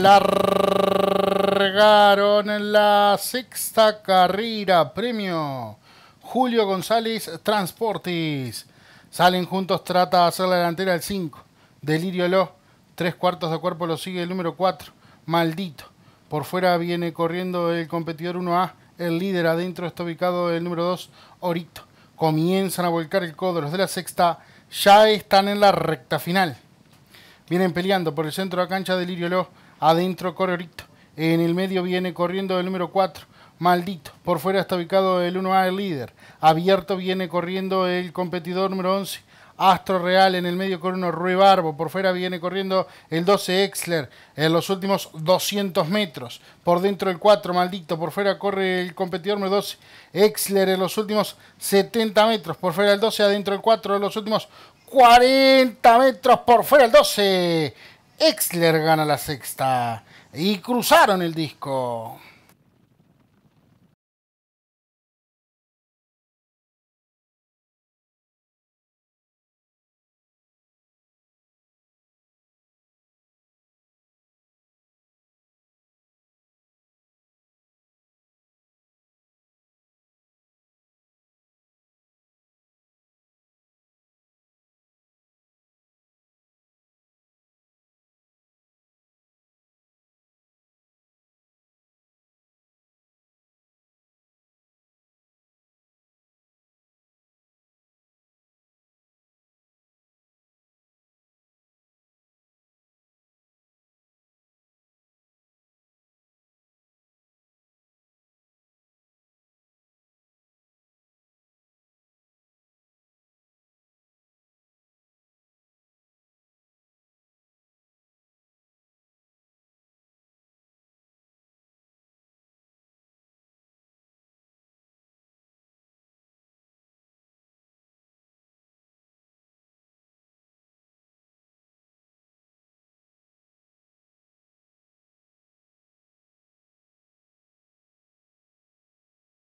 largaron en la sexta carrera. Premio Julio González Transportis. Salen juntos, trata de hacer la delantera el 5. Delirio lo. Tres cuartos de cuerpo lo sigue el número 4. Maldito. Por fuera viene corriendo el competidor 1A. El líder adentro está ubicado el número 2, Orito. Comienzan a volcar el codo. Los de la sexta ya están en la recta final. Vienen peleando por el centro de la cancha de Ló. Adentro Orito En el medio viene corriendo el número 4. Maldito. Por fuera está ubicado el 1A, el líder. Abierto viene corriendo el competidor número 11. Astro Real en el medio con uno Rui Barbo. Por fuera viene corriendo el 12 Exler en los últimos 200 metros. Por dentro el 4 Maldito. Por fuera corre el competidor número 12 Exler en los últimos 70 metros. Por fuera el 12, adentro el 4 en los últimos 40 metros. Por fuera el 12. Exler gana la sexta. Y cruzaron el disco.